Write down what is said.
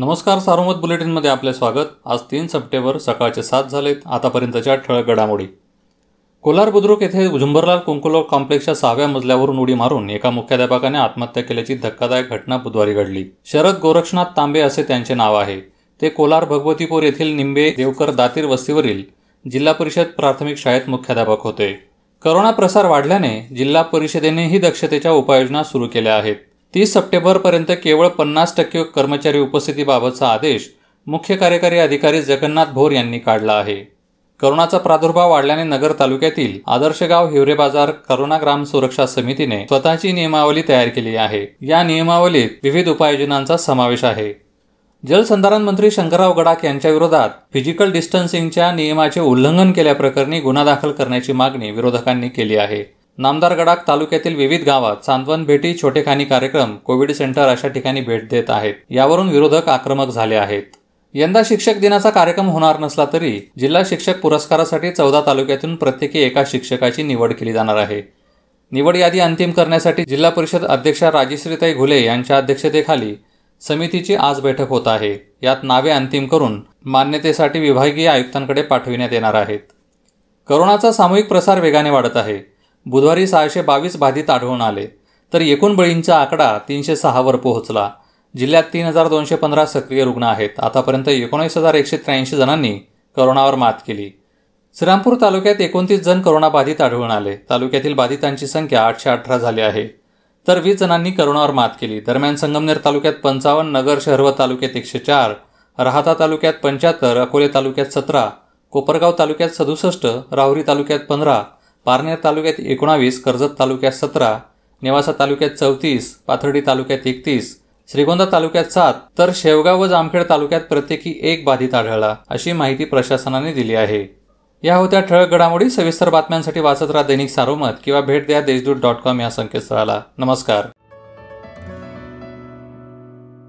नमस्कार सार्वमत बुलेटिनमध्ये आपले स्वागत आज तीन सप्टेंबर सकाळचे सात झालेत आतापर्यंतच्या ठळक घडामोडी कोलार बुद्रुक येथे झुंबरलाल कुंकुलो कॉम्प्लेक्सच्या सहाव्या मजल्यावरून उडी मारून एका मुख्याध्यापकाने आत्महत्या केल्याची धक्कादायक घटना बुधवारी घडली शरद गोरक्षनाथ तांबे असे त्यांचे नाव आहे ते कोलार भगवतीपूर येथील निंबे देवकर दातीर वस्तीवरील जिल्हा परिषद प्राथमिक शाळेत मुख्याध्यापक होते करोना प्रसार वाढल्याने जिल्हा परिषदेनेही दक्षतेच्या उपाययोजना सुरू केल्या आहेत तीस सप्टेंबरपर्यंत केवळ पन्नास टक्के कर्मचारी उपस्थितीबाबतचा आदेश मुख्य कार्यकारी अधिकारी जगन्नाथ भोर यांनी काढला आहे करोनाचा प्रादुर्भाव वाढल्याने नगर तालुक्यातील आदर्शगाव हिवरे बाजार करोना ग्राम सुरक्षा समितीने स्वतःची नियमावली तयार केली आहे या नियमावलीत विविध उपाययोजनांचा समावेश आहे जलसंधारण मंत्री शंकरराव गडाख यांच्याविरोधात फिजिकल डिस्टन्सिंगच्या नियमाचे उल्लंघन केल्याप्रकरणी गुन्हा दाखल करण्याची मागणी विरोधकांनी केली आहे नामदार गडाख तालुक्यातील विविध गावात सांत्वन भेटी छोटेखानी कार्यक्रम कोविड सेंटर अशा ठिकाणी भेट देत आहेत यावरून विरोधक आक्रमक झाले आहेत यंदा शिक्षक दिनाचा कार्यक्रम होणार नसला तरी जिल्हा शिक्षक पुरस्कारासाठी चौदा तालुक्यातून प्रत्येकी एका शिक्षकाची निवड केली जाणार आहे निवड यादी अंतिम करण्यासाठी जिल्हा परिषद अध्यक्षा राजश्रीताई घुले यांच्या अध्यक्षतेखाली समितीची आज बैठक होत आहे यात नावे अंतिम करून मान्यतेसाठी विभागीय आयुक्तांकडे पाठविण्यात येणार आहेत करोनाचा सामूहिक प्रसार वेगाने वाढत आहे बुधवारी सहाशे बावीस बाधित आढळून आले तर एकूण बळींचा आकडा तीनशे सहावर पोहोचला जिल्ह्यात तीन हजार दोनशे पंधरा सक्रिय रुग्ण आहेत आतापर्यंत एकोणीस हजार एकशे त्र्याऐंशी जणांनी करोनावर मात केली श्रीरामपूर तालुक्यात एकोणतीस जण करोनाबाधित आढळून आले तालुक्यातील बाधितांची संख्या आठशे अठरा झाली आहे तर वीस जणांनी करोनावर मात केली दरम्यान संगमनेर तालुक्यात पंचावन्न नगर शहर तालुक्यात एकशे चार राहाता तालुक्यात पंच्याहत्तर अकोले तालुक्यात सतरा कोपरगाव तालुक्यात सदुसष्ट राहुरी तालुक्यात पंधरा पारनेर तालुक्यात एकोणावीस कर्जत तालुक्यात सतरा नेवासा तालुक्यात चौतीस पाथर्डी तालुक्यात एकतीस श्रीगोंदा तालुक्यात सात तर शेवगाव व जामखेड तालुक्यात प्रत्येकी एक बाधित आढळला अशी माहिती प्रशासनाने दिली आहे या होत्या ठळक घडामोडी सविस्तर बातम्यांसाठी वाचत राहा दैनिक सारोमत किंवा भेट द्या देशदूत डॉट कॉम या संकेतस्थळाला नमस्कार